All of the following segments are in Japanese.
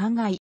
灌漑。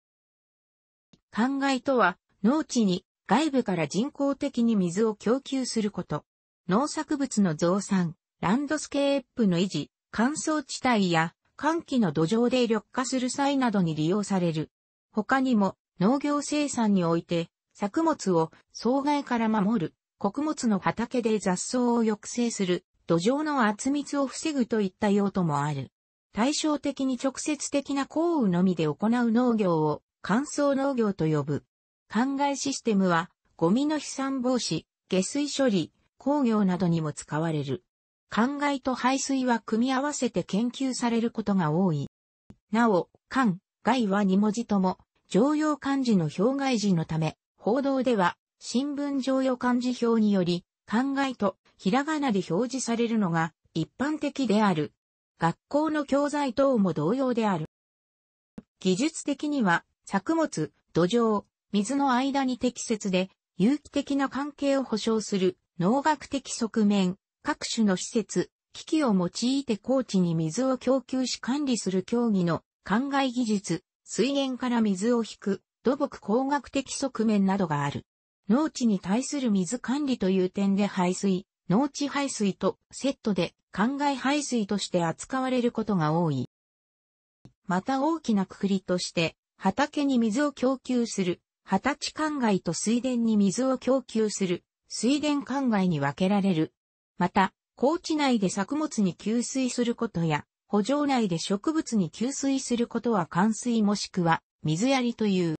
灌漑とは、農地に外部から人工的に水を供給すること。農作物の増産、ランドスケープの維持、乾燥地帯や寒気の土壌で緑化する際などに利用される。他にも農業生産において作物を障害から守る、穀物の畑で雑草を抑制する、土壌の厚密を防ぐといった用途もある。対照的に直接的な降雨のみで行う農業を乾燥農業と呼ぶ。灌漑システムは、ゴミの飛散防止、下水処理、工業などにも使われる。灌漑と排水は組み合わせて研究されることが多い。なお、灌漑は二文字とも、常用漢字の表外字のため、報道では、新聞常用漢字表により、灌漑とひらがなで表示されるのが一般的である。学校の教材等も同様である。技術的には、作物、土壌、水の間に適切で、有機的な関係を保障する、農学的側面、各種の施設、機器を用いて高地に水を供給し管理する競技の灌漑技術、水源から水を引く、土木工学的側面などがある。農地に対する水管理という点で排水、農地排水とセットで灌漑排水として扱われることが多い。また大きなくくりとして、畑に水を供給する、畑地灌漑と水田に水を供給する、水田灌漑に分けられる。また、高地内で作物に給水することや、補助内で植物に給水することは灌水もしくは水やりという。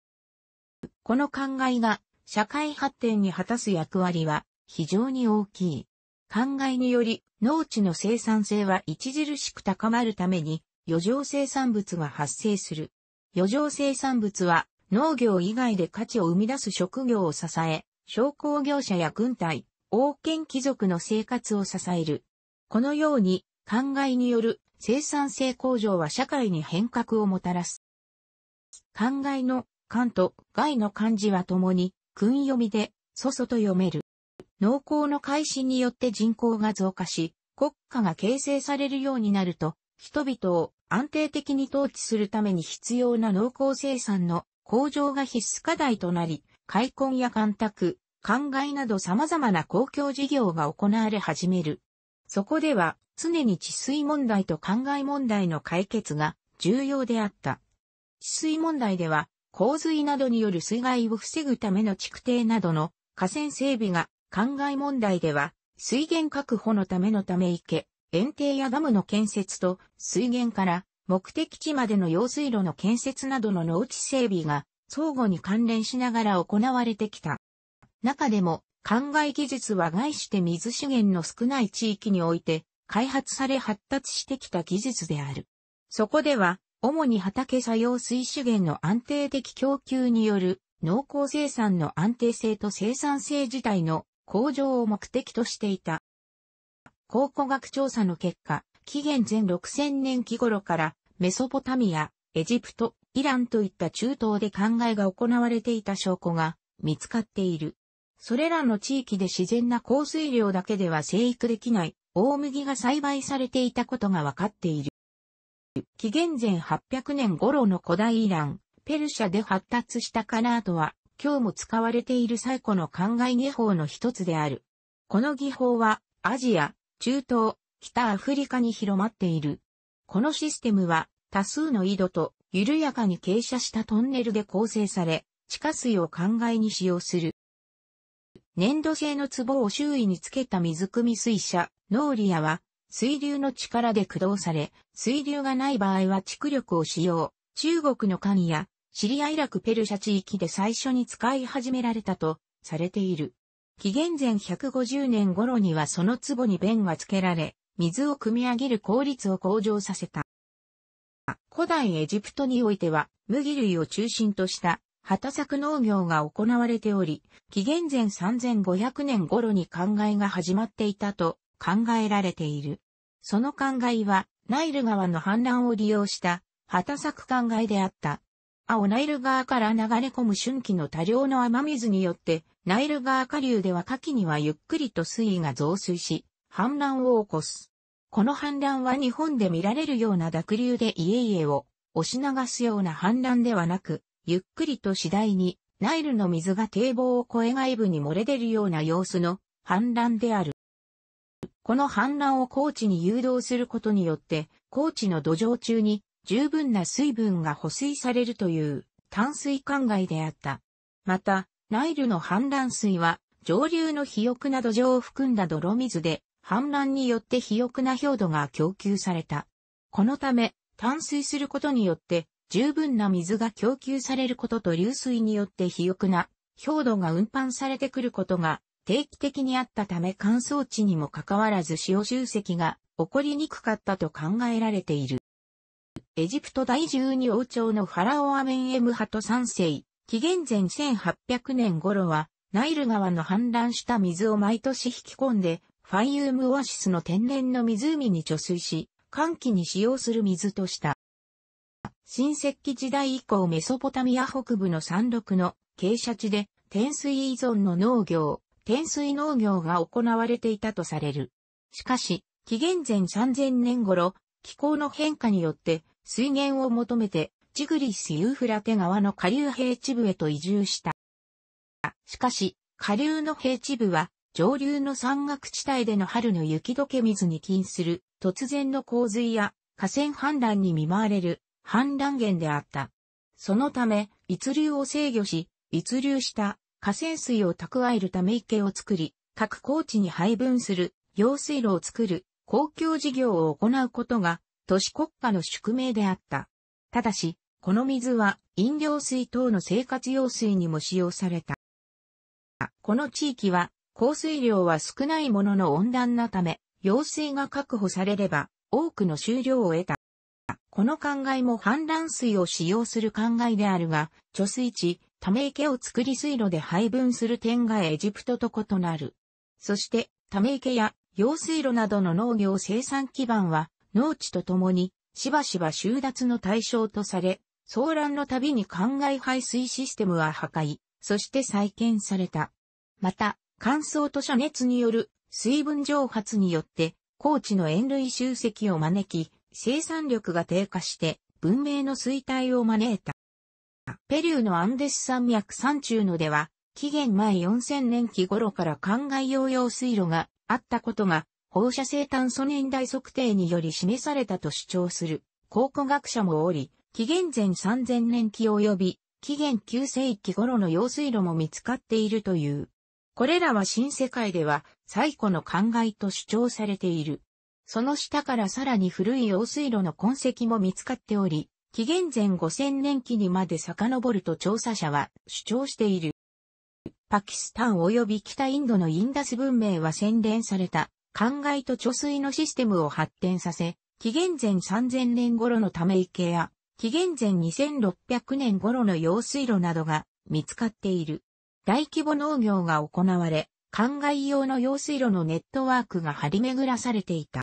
この灌漑が社会発展に果たす役割は非常に大きい。灌漑により農地の生産性は著しく高まるために余剰生産物が発生する。余剰生産物は農業以外で価値を生み出す職業を支え、商工業者や軍隊、王権貴族の生活を支える。このように、考えによる生産性向上は社会に変革をもたらす。灌漑の、漢と外の漢字はともに、訓読みで、祖祖と読める。農耕の開始によって人口が増加し、国家が形成されるようになると、人々を安定的に統治するために必要な農耕生産の向上が必須課題となり、開墾や干拓、灌漑など様々な公共事業が行われ始める。そこでは常に治水問題と灌漑問題の解決が重要であった。治水問題では洪水などによる水害を防ぐための築堤などの河川整備が灌漑問題では、水源確保のためのため池、園庭やダムの建設と、水源から目的地までの用水路の建設などの農地整備が相互に関連しながら行われてきた。中でも、灌漑技術は概して水資源の少ない地域において、開発され発達してきた技術である。そこでは、主に畑作用水資源の安定的供給による農耕生産の安定性と生産性自体の向上を目的としていた。考古学調査の結果、紀元前6000年期頃からメソポタミア、エジプト、イランといった中東で考えが行われていた証拠が見つかっている。それらの地域で自然な降水量だけでは生育できない大麦が栽培されていたことが分かっている。紀元前800年頃の古代イラン、ペルシャで発達したカナートは今日も使われている最古の考え技法の一つである。この技法は、アジア、中東、北アフリカに広まっている。このシステムは、多数の井戸と、緩やかに傾斜したトンネルで構成され、地下水を考えに使用する。粘土製の壺を周囲につけた水汲み水車、ノーリアは、水流の力で駆動され、水流がない場合は蓄力を使用。中国の艦やシリアイラクペルシャ地域で最初に使い始められたとされている。紀元前150年頃にはその壺に弁が付けられ、水を汲み上げる効率を向上させた。古代エジプトにおいては、麦類を中心とした畑作農業が行われており、紀元前3500年頃に考えが始まっていたと考えられている。その考えは、ナイル川の氾濫を利用した畑作考えであった。青ナイル川から流れ込む春季の多量の雨水によって、ナイル川下流では夏季にはゆっくりと水位が増水し、氾濫を起こす。この氾濫は日本で見られるような濁流で家々を押し流すような氾濫ではなく、ゆっくりと次第にナイルの水が堤防を越え外部に漏れ出るような様子の氾濫である。この氾濫を高地に誘導することによって、高地の土壌中に十分な水分が保水されるという淡水灌漑であった。また、ナイルの氾濫水は上流の肥沃な土壌を含んだ泥水で氾濫によって肥沃な氷土が供給された。このため、淡水することによって十分な水が供給されることと流水によって肥沃な氷土が運搬されてくることが定期的にあったため乾燥地にもかかわらず潮集積が起こりにくかったと考えられている。エジプト第12王朝のファラオアメンエムハト3世、紀元前1800年頃は、ナイル川の氾濫した水を毎年引き込んで、ファイユームオアシスの天然の湖に貯水し、寒気に使用する水とした。新石器時代以降メソポタミア北部の山麓の傾斜地で、天水依存の農業、天水農業が行われていたとされる。しかし、紀元前3000年頃、気候の変化によって水源を求めて、ジグリス・ユーフラテ川の下流平地部へと移住した。しかし、下流の平地部は、上流の山岳地帯での春の雪解け水に近する突然の洪水や河川氾濫に見舞われる氾濫源であった。そのため、一流を制御し、一流した河川水を蓄えるため池を作り、各高地に配分する用水路を作る公共事業を行うことが都市国家の宿命であった。ただし、この水は飲料水等の生活用水にも使用された。この地域は降水量は少ないものの温暖なため、用水が確保されれば多くの収量を得た。この考えも氾濫水を使用する考えであるが、貯水池、ため池を作り水路で配分する点がエジプトと異なる。そして、ため池や用水路などの農業生産基盤は農地とともに、しばしば収奪の対象とされ、騒乱のたびに灌漑排水システムは破壊、そして再建された。また、乾燥と遮熱による水分蒸発によって、高地の塩類集積を招き、生産力が低下して文明の衰退を招いた。ペリューのアンデス山脈山中野では、紀元前4000年期頃から灌漑用用水路があったことが放射性炭素年代測定により示されたと主張する考古学者もおり、紀元前3000年期及び紀元9世紀頃の用水路も見つかっているという。これらは新世界では最古の考えと主張されている。その下からさらに古い用水路の痕跡も見つかっており、紀元前5000年期にまで遡ると調査者は主張している。パキスタン及び北インドのインダス文明は洗練された灌漑と貯水のシステムを発展させ、紀元前3000年頃のため池や、紀元前2600年頃の用水路などが見つかっている。大規模農業が行われ、灌漑用の用水路のネットワークが張り巡らされていた。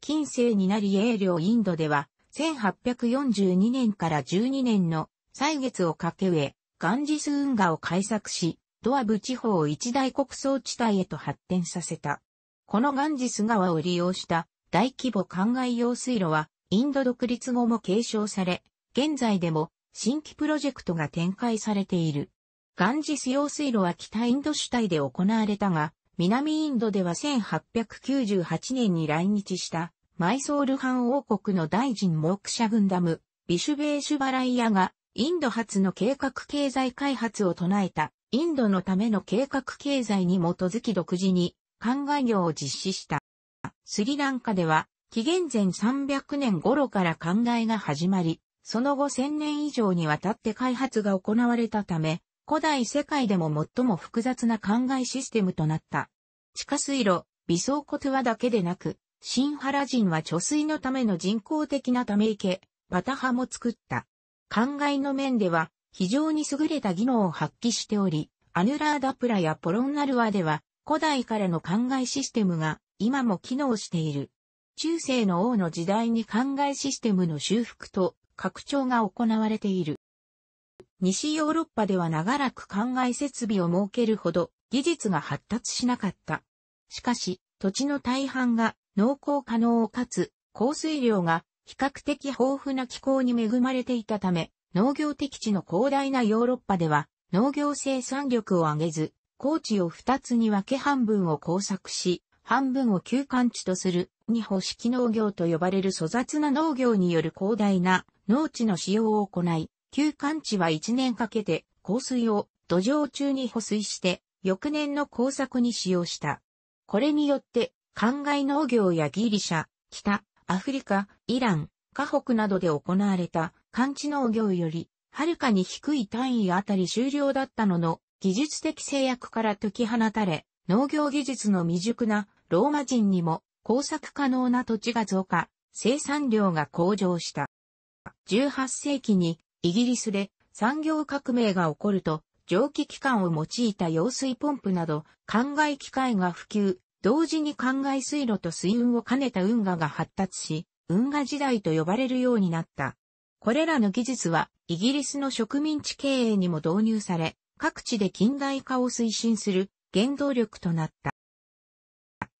近世になり英領インドでは、1842年から12年の歳月をかけ植え、ガンジス運河を開削し、ドアブ地方を一大穀倉地帯へと発展させた。このガンジス川を利用した大規模灌漑用水路はインド独立後も継承され、現在でも新規プロジェクトが展開されている。ガンジス用水路は北インド主体で行われたが、南インドでは1898年に来日したマイソール藩王国の大臣モクシャ軍ダム、ビシュベーシュバライヤがインド発の計画経済開発を唱えたインドのための計画経済に基づき独自に灌漑業を実施した。スリランカでは、紀元前300年頃から灌漑が始まり、その後1000年以上にわたって開発が行われたため、古代世界でも最も複雑な灌漑システムとなった。地下水路、微層コトゥアだけでなく、新原人は貯水のための人工的なため池、パタハも作った。灌漑の面では非常に優れた技能を発揮しており、アヌラーダプラやポロンナルワでは古代からの灌漑システムが今も機能している。中世の王の時代に灌漑システムの修復と拡張が行われている。西ヨーロッパでは長らく灌漑設備を設けるほど技術が発達しなかった。しかし、土地の大半が農耕可能かつ降水量が比較的豊富な気候に恵まれていたため、農業適地の広大なヨーロッパでは農業生産力を上げず、高地を二つに分け半分を工作し、半分を休館地とする、二歩式農業と呼ばれる粗雑な農業による広大な農地の使用を行い、休館地は一年かけて降水を土壌中に保水して、翌年の工作に使用した。これによって、灌漑農業やギリシャ、北、アフリカ、イラン、河北などで行われた、寒地農業より、はるかに低い単位あたり終了だったのの、技術的制約から解き放たれ、農業技術の未熟なローマ人にも工作可能な土地が増加、生産量が向上した。18世紀にイギリスで産業革命が起こると、蒸気機関を用いた用水ポンプなど、灌漑機械が普及、同時に灌漑水路と水運を兼ねた運河が発達し、運河時代と呼ばれるようになった。これらの技術は、イギリスの植民地経営にも導入され、各地で近代化を推進する原動力となった。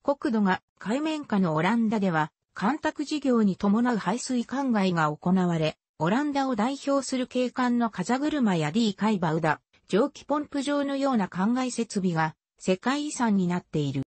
国土が海面下のオランダでは、干拓事業に伴う排水灌漑が行われ、オランダを代表する景観の風車や D カイバウダ、蒸気ポンプ場のような灌漑設備が世界遺産になっている。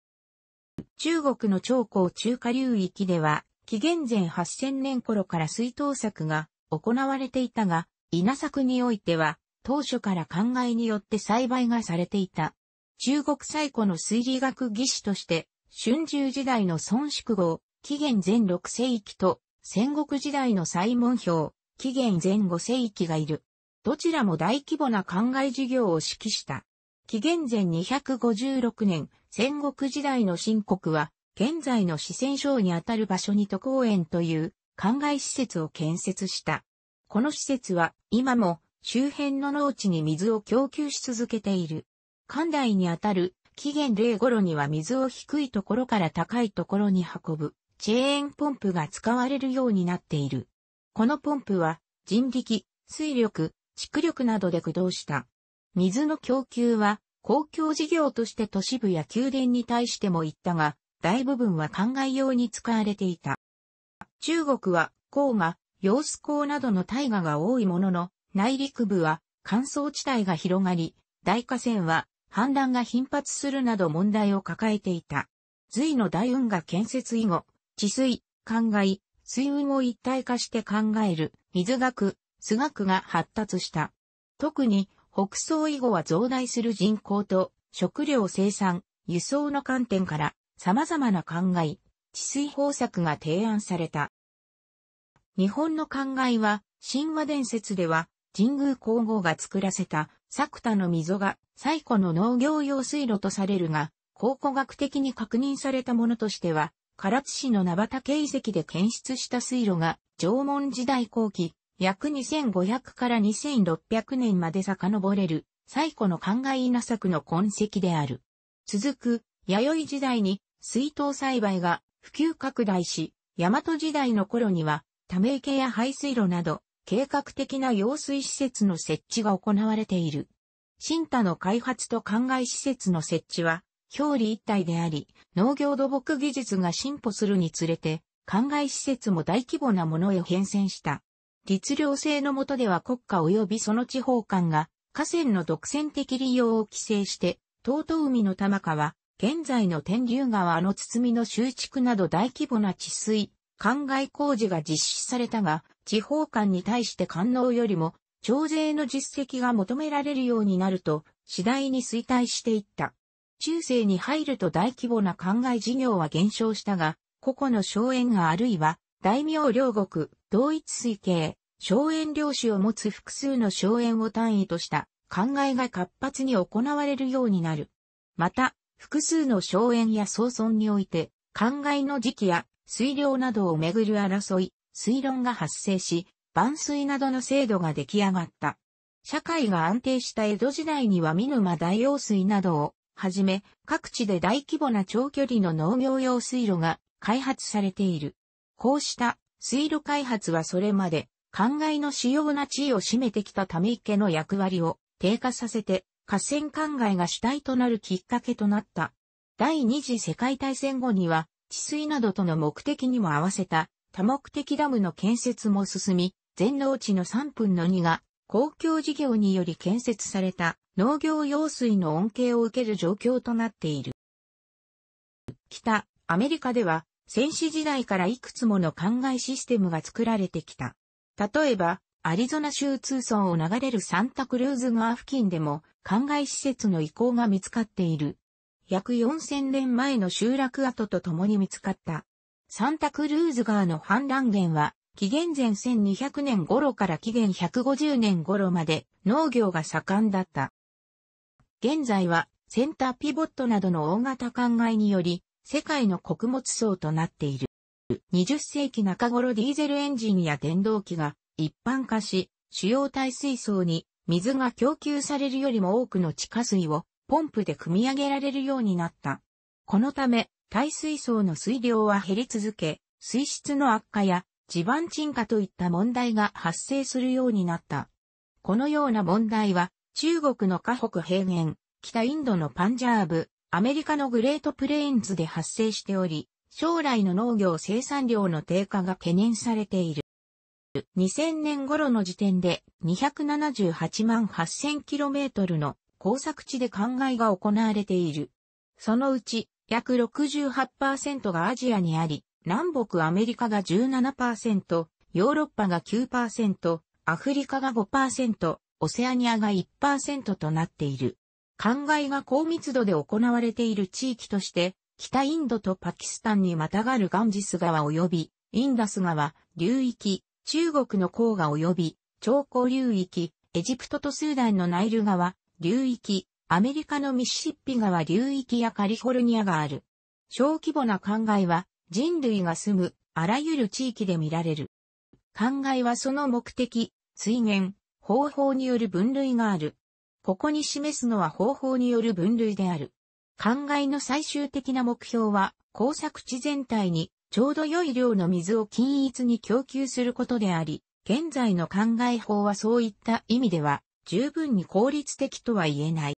中国の長江中華流域では、紀元前8000年頃から水稲作が行われていたが、稲作においては、当初から考えによって栽培がされていた。中国最古の推理学技師として、春秋時代の孫宿号、紀元前6世紀と、戦国時代の西門表、紀元前5世紀がいる。どちらも大規模な考え事業を指揮した。紀元前256年、戦国時代の新国は、現在の四川省にあたる場所に特応園という考え施設を建設した。この施設は今も周辺の農地に水を供給し続けている。寒代にあたる紀元0頃には水を低いところから高いところに運ぶチェーンポンプが使われるようになっている。このポンプは人力、水力、蓄力などで駆動した。水の供給は公共事業として都市部や宮殿に対しても行ったが、大部分は灌漑用に使われていた。中国は、黄河、揚子江などの大河が多いものの、内陸部は乾燥地帯が広がり、大河川は氾濫が頻発するなど問題を抱えていた。隋の大運河建設以後、治水、灌漑、水運を一体化して考える水学、数学が発達した。特に北宋以後は増大する人口と食料生産、輸送の観点から様々な灌漑、治水方策が提案された。日本の灌漑は神話伝説では神宮皇后が作らせた作田の溝が最古の農業用水路とされるが、考古学的に確認されたものとしては、唐津市の名畑遺跡で検出した水路が縄文時代後期、約2500から2600年まで遡れる最古の灌え稲作の痕跡である。続く、弥生時代に水稲栽培が普及拡大し、大和時代の頃には、ため池や排水路など、計画的な用水施設の設置が行われている。新田の開発と灌漑施設の設置は、表裏一体であり、農業土木技術が進歩するにつれて、灌漑施設も大規模なものへ変遷した。律令制の下では国家及びその地方官が河川の独占的利用を規制して、東都海の玉川、現在の天竜川の包みの修築など大規模な治水、灌漑工事が実施されたが、地方官に対して官能よりも、徴税の実績が求められるようになると、次第に衰退していった。中世に入ると大規模な灌漑事業は減少したが、個々の荘園があるいは、大名両国、同一水系、荘園領主を持つ複数の荘園を単位とした灌漑が活発に行われるようになる。また、複数の荘園や総村において、灌漑の時期や水量などをめぐる争い、水論が発生し、万水などの制度が出来上がった。社会が安定した江戸時代には見沼大用水などをはじめ、各地で大規模な長距離の農業用水路が開発されている。こうした水路開発はそれまで、灌漑の主要な地位を占めてきたため池の役割を低下させて、河川灌漑が主体となるきっかけとなった。第二次世界大戦後には、治水などとの目的にも合わせた多目的ダムの建設も進み、全農地の3分の2が公共事業により建設された農業用水の恩恵を受ける状況となっている。北アメリカでは先史時代からいくつもの灌漑システムが作られてきた。例えば、アリゾナ州通村を流れるサンタクルーズ川付近でも灌漑施設の移行が見つかっている。約4000年前の集落跡と共に見つかった。サンタクルーズ川の氾濫源は、紀元前1200年頃から紀元150年頃まで農業が盛んだった。現在はセンターピボットなどの大型灌漑により世界の穀物層となっている。20世紀中頃ディーゼルエンジンや電動機が一般化し主要耐水槽に水が供給されるよりも多くの地下水をポンプで組み上げられるようになった。このため、耐水槽の水量は減り続け、水質の悪化や地盤沈下といった問題が発生するようになった。このような問題は、中国の河北平原、北インドのパンジャーブ、アメリカのグレートプレインズで発生しており、将来の農業生産量の低下が懸念されている。2000年頃の時点で278万 8000km の工作地で灌漑が行われている。そのうち、約68%がアジアにあり、南北アメリカが17%、ヨーロッパが9%、アフリカが5%、オセアニアが1%となっている。灌漑が高密度で行われている地域として、北インドとパキスタンにまたがるガンジス川及び、インダス川、流域、中国の黄河及び、長江流域、エジプトとスーダンのナイル川、流域、アメリカのミシシッピ川流域やカリフォルニアがある。小規模な灌漑は人類が住むあらゆる地域で見られる。灌漑はその目的、水源、方法による分類がある。ここに示すのは方法による分類である。灌漑の最終的な目標は工作地全体にちょうど良い量の水を均一に供給することであり、現在の灌漑法はそういった意味では十分に効率的とは言えない。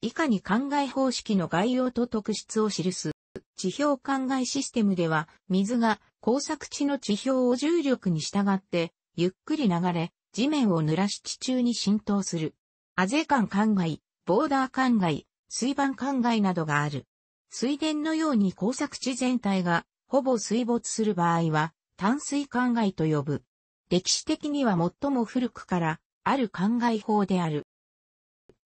以下に考え方式の概要と特質を記す地表考えシステムでは、水が工作地の地表を重力に従って、ゆっくり流れ、地面を濡らし地中に浸透する。アゼ管灌漑、ボーダー灌漑、水盤灌漑などがある。水田のように工作地全体がほぼ水没する場合は、淡水灌漑と呼ぶ。歴史的には最も古くからある灌漑法である。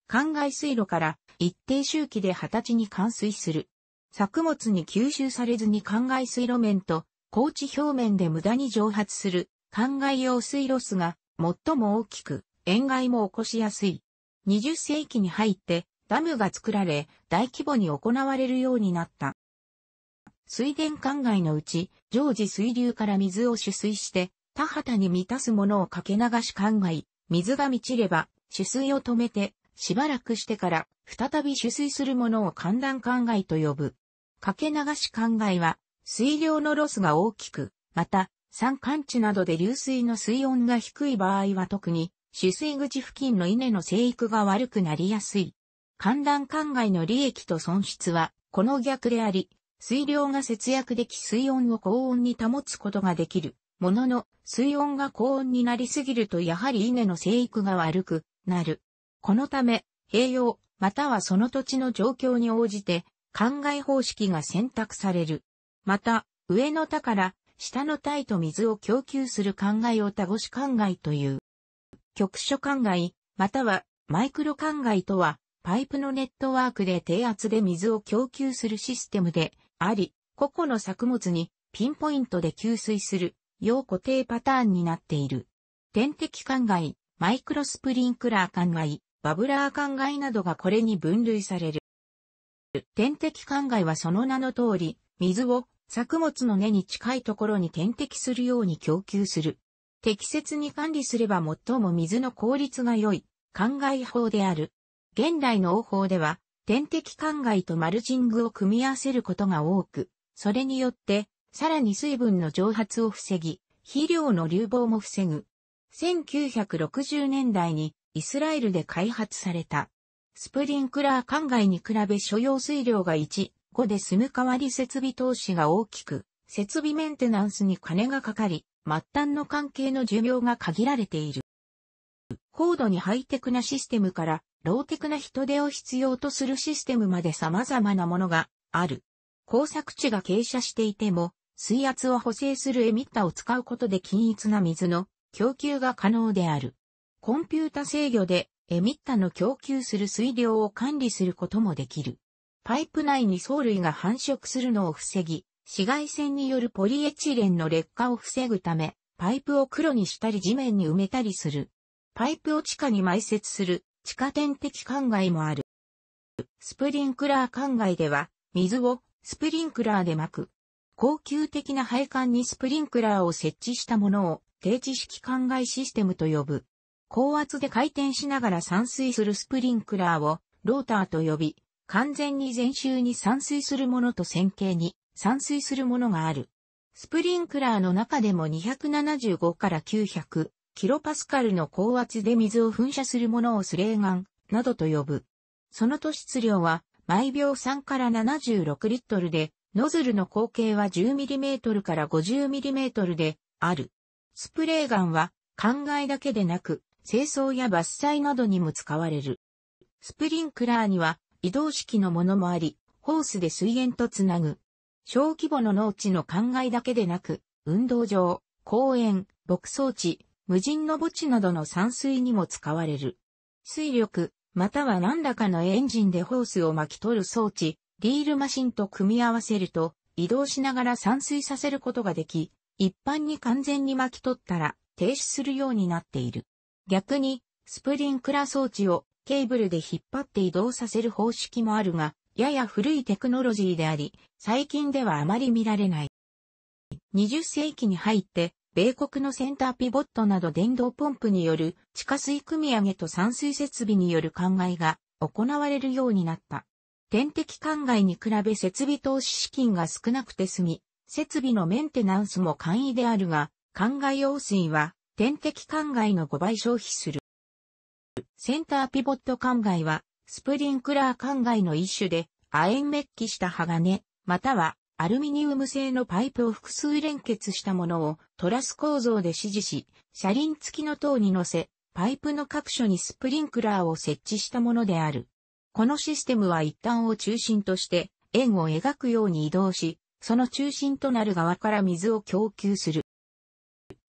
灌漑水路から一定周期で二十歳に冠水する。作物に吸収されずに灌漑水路面と高地表面で無駄に蒸発する灌漑用水ロスが最も大きく、塩害も起こしやすい。20世紀に入ってダムが作られ大規模に行われるようになった。水田灌漑のうち常時水流から水を取水して田畑に満たすものをかけ流し灌漑、水が満ちれば、取水を止めて、しばらくしてから、再び取水するものを寒暖灌漑と呼ぶ。かけ流し灌漑は、水量のロスが大きく、また、山間地などで流水の水温が低い場合は特に、取水口付近の稲の生育が悪くなりやすい。寒暖灌漑の利益と損失は、この逆であり、水量が節約でき水温を高温に保つことができる。ものの、水温が高温になりすぎるとやはり稲の生育が悪くなる。このため、栄養、またはその土地の状況に応じて、灌漑方式が選択される。また、上の田から下の田へと水を供給する灌漑を田越灌漑という。局所灌漑、またはマイクロ灌漑とは、パイプのネットワークで低圧で水を供給するシステムであり、個々の作物にピンポイントで給水する要固定パターンになっている。点滴灌外、マイクロスプリンクラー灌外、バブラー灌外などがこれに分類される。点滴灌外はその名の通り、水を作物の根に近いところに点滴するように供給する。適切に管理すれば最も水の効率が良い、灌外法である。現代の応法では、点滴灌外とマルチングを組み合わせることが多く、それによってさらに水分の蒸発を防ぎ、肥料の流亡も防ぐ。1960年代にイスラエルで開発された。スプリンクラー管外に比べ所要水量が1、5で済む代わり設備投資が大きく、設備メンテナンスに金がかかり、末端の関係の寿命が限られている。高度にハイテクなシステムから、ローテクな人手を必要とするシステムまで様々なものがある。工作地が傾斜していても、水圧を補正するエミッタを使うことで均一な水の供給が可能である。コンピュータ制御でエミッタの供給する水量を管理することもできる。パイプ内に藻類が繁殖するのを防ぎ、紫外線によるポリエチレンの劣化を防ぐため、パイプを黒にしたり地面に埋めたりする。パイプを地下に埋設する地下点的灌漑もある。スプリンクラー灌漑では、水をスプリンクラーで巻く。高級的な配管にスプリンクラーを設置したものを低知識灌漑システムと呼ぶ。高圧で回転しながら散水するスプリンクラーをローターと呼び、完全に全周に散水するものと線形に散水するものがある。スプリンクラーの中でも275から900キロパスカルの高圧で水を噴射するものをスレーガンなどと呼ぶ。その都出量は毎秒3から76リットルでノズルの口径は 10mm から 50mm である。スプレーガンは、灌漑だけでなく、清掃や伐採などにも使われる。スプリンクラーには、移動式のものもあり、ホースで水源とつなぐ。小規模の農地の灌漑だけでなく、運動場、公園、牧草地、無人の墓地などの散水にも使われる。水力、または何らかのエンジンでホースを巻き取る装置、ディールマシンと組み合わせると、移動しながら散水させることができ、一般に完全に巻き取ったら停止するようになっている。逆に、スプリンクラ装置をケーブルで引っ張って移動させる方式もあるが、やや古いテクノロジーであり、最近ではあまり見られない。20世紀に入って、米国のセンターピボットなど電動ポンプによる地下水組み上げと散水設備による考えが行われるようになった。点滴灌漑に比べ設備投資資金が少なくて済み、設備のメンテナンスも簡易であるが、灌漑用水は点滴灌漑の5倍消費する。センターピボット灌漑は、スプリンクラー灌漑の一種で、亜鉛メッキした鋼、またはアルミニウム製のパイプを複数連結したものをトラス構造で指示し、車輪付きの塔に乗せ、パイプの各所にスプリンクラーを設置したものである。このシステムは一端を中心として円を描くように移動し、その中心となる側から水を供給する。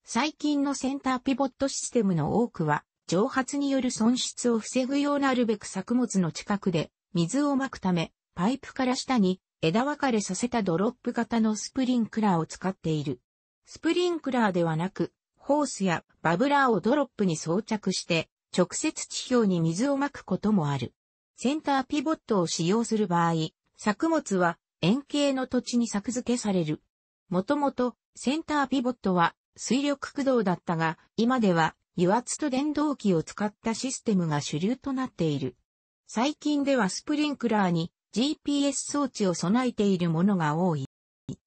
最近のセンターピボットシステムの多くは、蒸発による損失を防ぐようなるべく作物の近くで水をまくため、パイプから下に枝分かれさせたドロップ型のスプリンクラーを使っている。スプリンクラーではなく、ホースやバブラーをドロップに装着して、直接地表に水をまくこともある。センターピボットを使用する場合、作物は円形の土地に作付けされる。もともとセンターピボットは水力駆動だったが、今では油圧と電動機を使ったシステムが主流となっている。最近ではスプリンクラーに GPS 装置を備えているものが多い。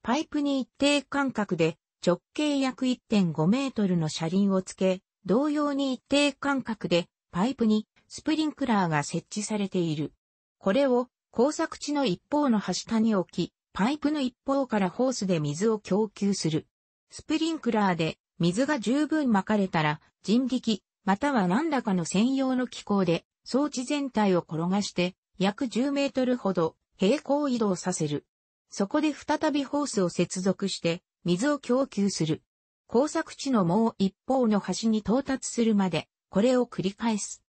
パイプに一定間隔で直径約1.5メートルの車輪をつけ、同様に一定間隔でパイプにスプリンクラーが設置されている。これを工作地の一方の端下に置き、パイプの一方からホースで水を供給する。スプリンクラーで水が十分まかれたら人力または何らかの専用の機構で装置全体を転がして約10メートルほど平行移動させる。そこで再びホースを接続して水を供給する。工作地のもう一方の端に到達するまでこれを繰り返す。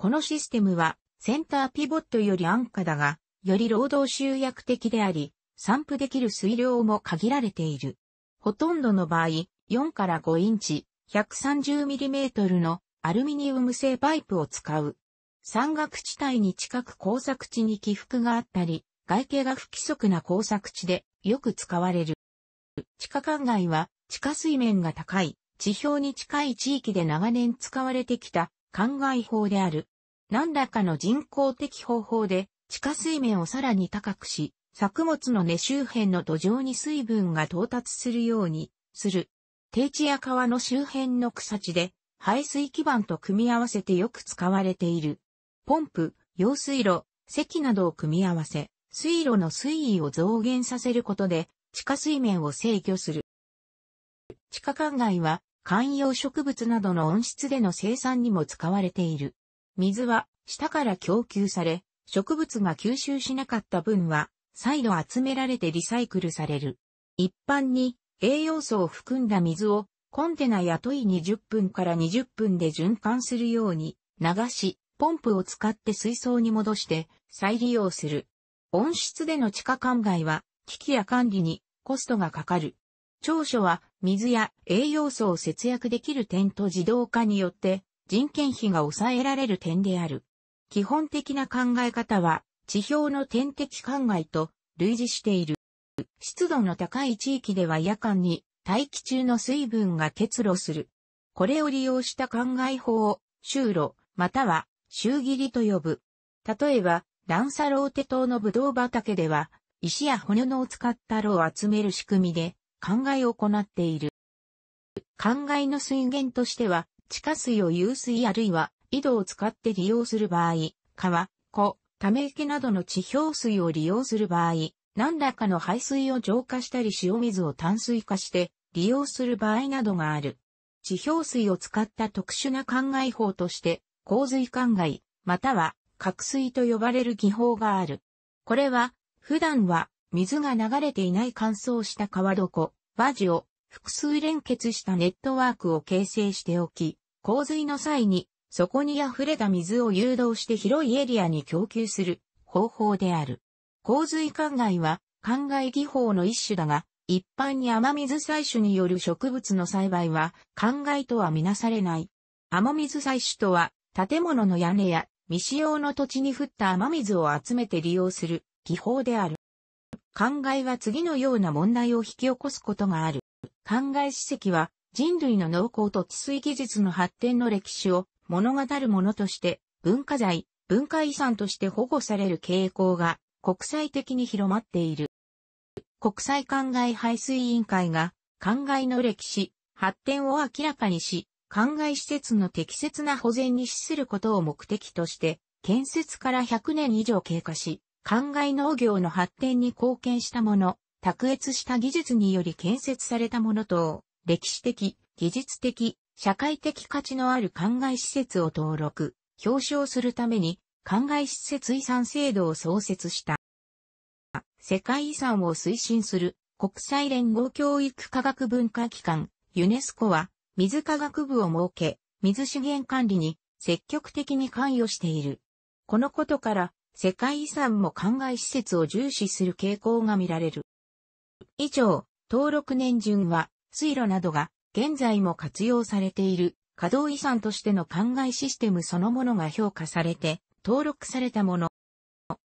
このシステムはセンターピボットより安価だが、より労働集約的であり、散布できる水量も限られている。ほとんどの場合、4から5インチ、130mm のアルミニウム製パイプを使う。山岳地帯に近く工作地に起伏があったり、外形が不規則な工作地でよく使われる。地下灌漑は地下水面が高い、地表に近い地域で長年使われてきた灌漑法である。何らかの人工的方法で地下水面をさらに高くし、作物の根周辺の土壌に水分が到達するようにする。低地や川の周辺の草地で排水基盤と組み合わせてよく使われている。ポンプ、用水路、石などを組み合わせ、水路の水位を増減させることで地下水面を制御する。地下灌漑は観葉植物などの温室での生産にも使われている。水は下から供給され、植物が吸収しなかった分は再度集められてリサイクルされる。一般に栄養素を含んだ水をコンテナやトイ20分から20分で循環するように流し、ポンプを使って水槽に戻して再利用する。温室での地下灌漑は機器や管理にコストがかかる。長所は水や栄養素を節約できる点と自動化によって人件費が抑えられる点である。基本的な考え方は地表の天敵考えと類似している。湿度の高い地域では夜間に大気中の水分が結露する。これを利用した考え法を周路または周切りと呼ぶ。例えば、ランサローテ島のブドウ畑では、石や骨のを使った炉を集める仕組みで、灌漑を行っている。灌漑の水源としては、地下水を湧水あるいは井戸を使って利用する場合、川、湖、ため池などの地表水を利用する場合、何らかの排水を浄化したり塩水を淡水化して利用する場合などがある。地表水を使った特殊な灌漑法として、洪水灌漑、または、隔水と呼ばれる技法がある。これは、普段は水が流れていない乾燥した川床、バジを複数連結したネットワークを形成しておき、洪水の際にそこに溢れた水を誘導して広いエリアに供給する方法である。洪水灌漑は灌漑技法の一種だが、一般に雨水採取による植物の栽培は灌漑とはみなされない。雨水採取とは建物の屋根や未使用の土地に降った雨水を集めて利用する技法である。考えは次のような問題を引き起こすことがある。考え史跡は人類の農耕と治水技術の発展の歴史を物語るものとして文化財、文化遺産として保護される傾向が国際的に広まっている。国際灌漑排水委員会が灌漑の歴史、発展を明らかにし、灌漑施設の適切な保全に資することを目的として、建設から100年以上経過し、灌漑農業の発展に貢献したもの、卓越した技術により建設されたもの等、歴史的、技術的、社会的価値のある灌漑施設を登録、表彰するために、灌漑施設遺産制度を創設した。世界遺産を推進する国際連合教育科学文化機関、ユネスコは、水科学部を設け、水資源管理に積極的に関与している。このことから、世界遺産も灌漑施設を重視する傾向が見られる。以上、登録年順は、水路などが現在も活用されている稼働遺産としての灌漑システムそのものが評価されて、登録されたもの。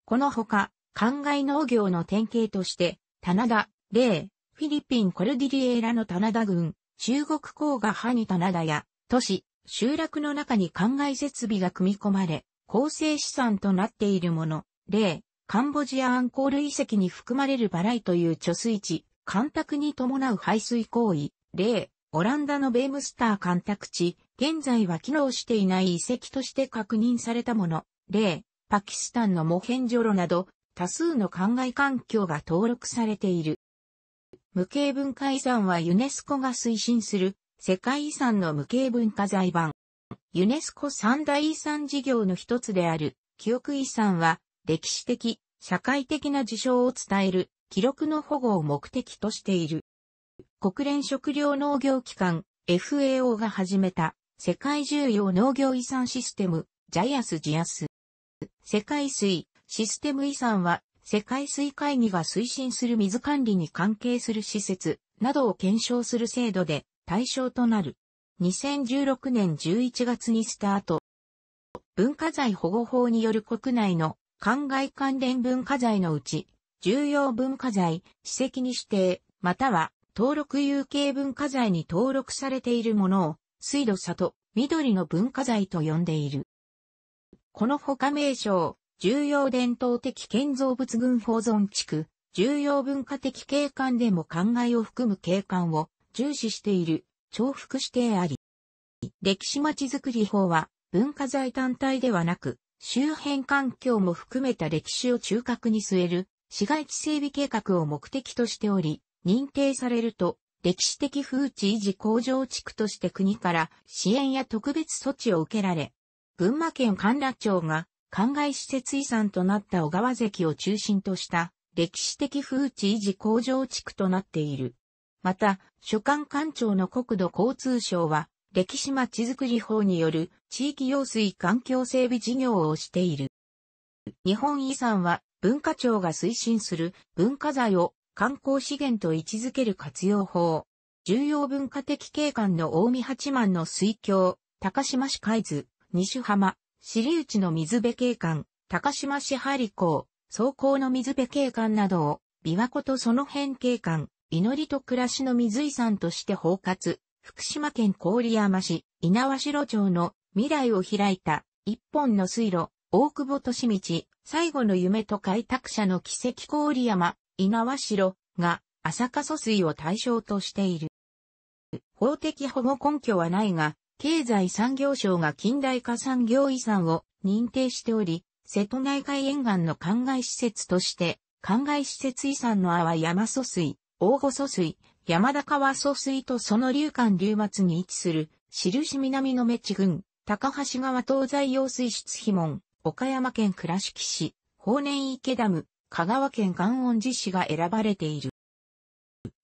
このほか、灌漑農業の典型として、棚田、例、フィリピンコルディリエラの棚田群、中国黄河派に棚田や、都市、集落の中に灌漑設備が組み込まれ、構成資産となっているもの、例、カンボジアアンコール遺跡に含まれるバライという貯水池、干拓に伴う排水行為、例、オランダのベームスター干拓地、現在は機能していない遺跡として確認されたもの、例、パキスタンのモヘンジョロなど、多数の灌漑環境が登録されている。無形文化遺産はユネスコが推進する世界遺産の無形文化財版。ユネスコ三大遺産事業の一つである、記憶遺産は、歴史的、社会的な事象を伝える、記録の保護を目的としている。国連食糧農業機関、FAO が始めた、世界重要農業遺産システム、ジャイアスジアス。世界水、システム遺産は、世界水会議が推進する水管理に関係する施設などを検証する制度で対象となる。2016年11月にスタート。文化財保護法による国内の灌漑関連文化財のうち、重要文化財、史跡に指定、または登録有形文化財に登録されているものを、水路里、緑の文化財と呼んでいる。この他名称、重要伝統的建造物群保存地区、重要文化的景観でも灌漑を含む景観を重視している重複してあり。歴史まちづくり法は文化財単体ではなく、周辺環境も含めた歴史を中核に据える市街地整備計画を目的としており、認定されると歴史的風地維持向上地区として国から支援や特別措置を受けられ、群馬県神楽町が灌漑施設遺産となった小川関を中心とした歴史的風地維持向上地区となっている。また、所管官庁の国土交通省は、歴史まちづくり法による地域用水環境整備事業をしている。日本遺産は文化庁が推進する文化財を観光資源と位置づける活用法。重要文化的景観の大見八幡の水郷、高島市海津、西浜、尻内の水辺景観、高島市針港、走行の水辺景観などを、琵琶湖とその辺景観、祈りと暮らしの水遺産として包括、福島県郡山市、稲和城町の未来を開いた一本の水路、大久保利道、最後の夢と開拓者の奇跡郡山、稲和城が浅香疎水を対象としている。法的保護根拠はないが、経済産業省が近代化産業遺産を認定しており、瀬戸内海沿岸の灌漑施設として、灌漑施設遺産の阿波山疎水、大御祖水、山田川祖水とその流管流末に位置する、印南の目地郡、高橋川東西用水出碑門、岡山県倉敷市、法然池ダム、香川県岩音寺市が選ばれている。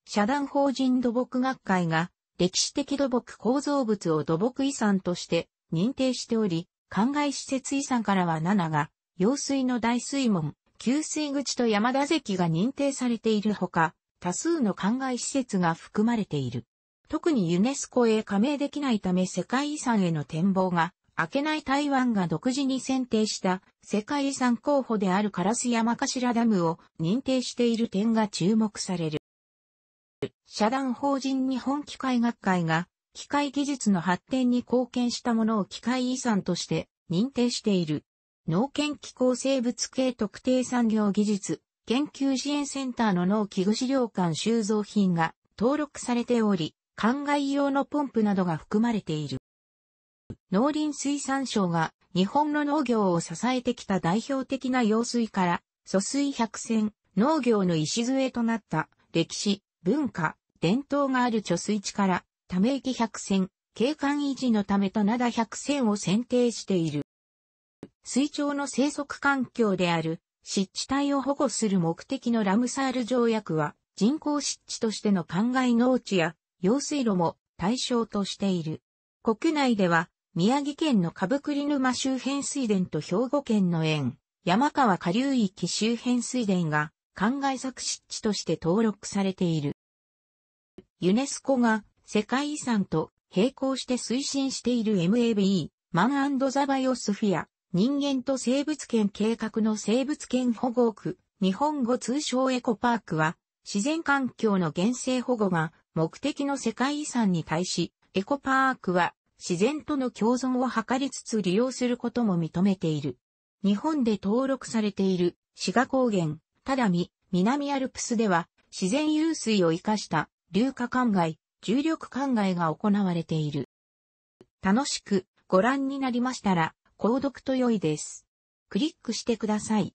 社団法人土木学会が、歴史的土木構造物を土木遺産として認定しており、灌漑施設遺産からは7が、用水の大水門、給水口と山田関が認定されているほか、多数の灌漑施設が含まれている。特にユネスコへ加盟できないため世界遺産への展望が明けない台湾が独自に選定した世界遺産候補であるカラス山頭ダムを認定している点が注目される。社団法人日本機械学会が機械技術の発展に貢献したものを機械遺産として認定している。農研機構生物系特定産業技術研究支援センターの農機具資料館収蔵品が登録されており、灌漑用のポンプなどが含まれている。農林水産省が日本の農業を支えてきた代表的な用水から、疎水百選、農業の礎となった歴史、文化、伝統がある貯水池から、ため池百選、景観維持のためと灘百選を選定している。水鳥の生息環境である湿地帯を保護する目的のラムサール条約は、人工湿地としての灌漑農地や用水路も対象としている。国内では、宮城県の株栗沼周辺水田と兵庫県の園、山川下流域周辺水田が、灌漑作湿地として登録されている。ユネスコが世界遺産と並行して推進している MABE、マンザバイオスフィア、人間と生物圏計画の生物圏保護区、日本語通称エコパークは、自然環境の原生保護が目的の世界遺産に対し、エコパークは自然との共存を図りつつ利用することも認めている。日本で登録されている志賀高原、ただみ、南アルプスでは自然湧水を活かした硫化灌漑、重力灌漑が行われている。楽しくご覧になりましたら、購読と良いです。クリックしてください。